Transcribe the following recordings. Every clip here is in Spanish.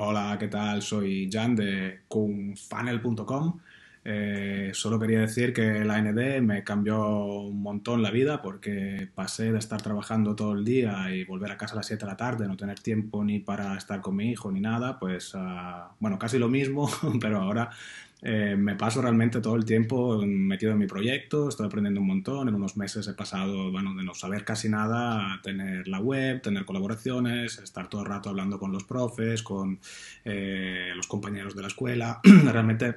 Hola, ¿qué tal? Soy Jan de kunfunnel.com. Eh, solo quería decir que la ND me cambió un montón la vida porque pasé de estar trabajando todo el día y volver a casa a las 7 de la tarde, no tener tiempo ni para estar con mi hijo ni nada, pues ah, bueno, casi lo mismo, pero ahora eh, me paso realmente todo el tiempo metido en mi proyecto, estoy aprendiendo un montón. En unos meses he pasado bueno, de no saber casi nada a tener la web, tener colaboraciones, estar todo el rato hablando con los profes, con eh, los compañeros de la escuela. realmente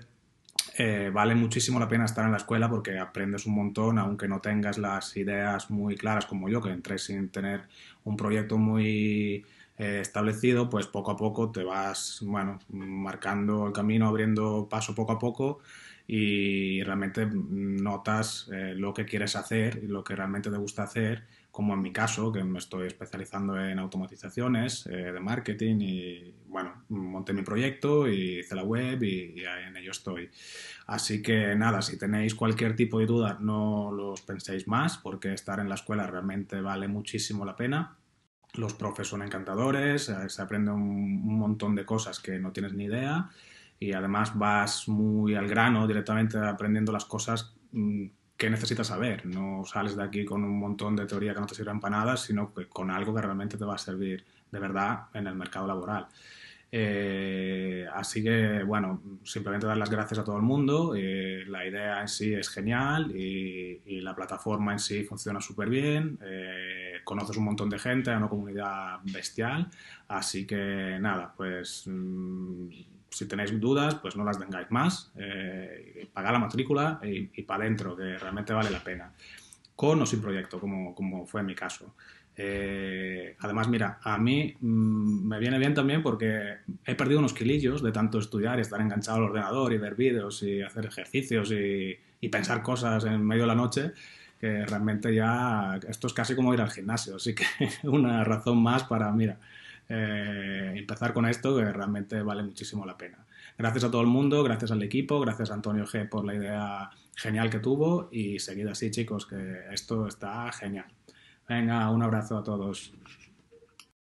eh, vale muchísimo la pena estar en la escuela porque aprendes un montón, aunque no tengas las ideas muy claras como yo, que entré sin tener un proyecto muy eh, establecido, pues poco a poco te vas, bueno, marcando el camino, abriendo paso poco a poco y realmente notas eh, lo que quieres hacer y lo que realmente te gusta hacer, como en mi caso, que me estoy especializando en automatizaciones eh, de marketing y, bueno, monté mi proyecto y hice la web y, y, en ello estoy. Así que nada, si tenéis cualquier tipo de duda, no los penséis más porque estar en la escuela realmente vale muchísimo la pena los profes son encantadores, eh, se aprende un, montón de cosas que no tienes ni idea y además vas muy al grano directamente aprendiendo las cosas mm, que necesitas saber. No sales de aquí con un montón de teoría que no te sirve para nada, sino con algo que realmente te va a servir de verdad en el mercado laboral. Eh, así que, bueno, simplemente dar las gracias a todo el mundo. Eh, la idea en sí es genial y, la plataforma en sí funciona súper bien conoces un montón de gente, una comunidad bestial. Así que nada, pues mm, si tenéis dudas, pues no las tengáis más. Eh, paga la matrícula y, para adentro, que realmente vale la pena. Con o sin proyecto, como, fue en mi caso. Eh, además, mira, a mí mm, me viene bien también porque he perdido unos kilillos de tanto estudiar y estar enganchado al ordenador y ver vídeos y hacer ejercicios y, y pensar cosas en medio de la noche que realmente ya esto es casi como ir al gimnasio, así que una razón más para, mira, eh, empezar con esto que realmente vale muchísimo la pena. Gracias a todo el mundo, gracias al equipo, gracias a Antonio G por la idea genial que tuvo y seguid así chicos, que esto está genial. Venga, un abrazo a todos.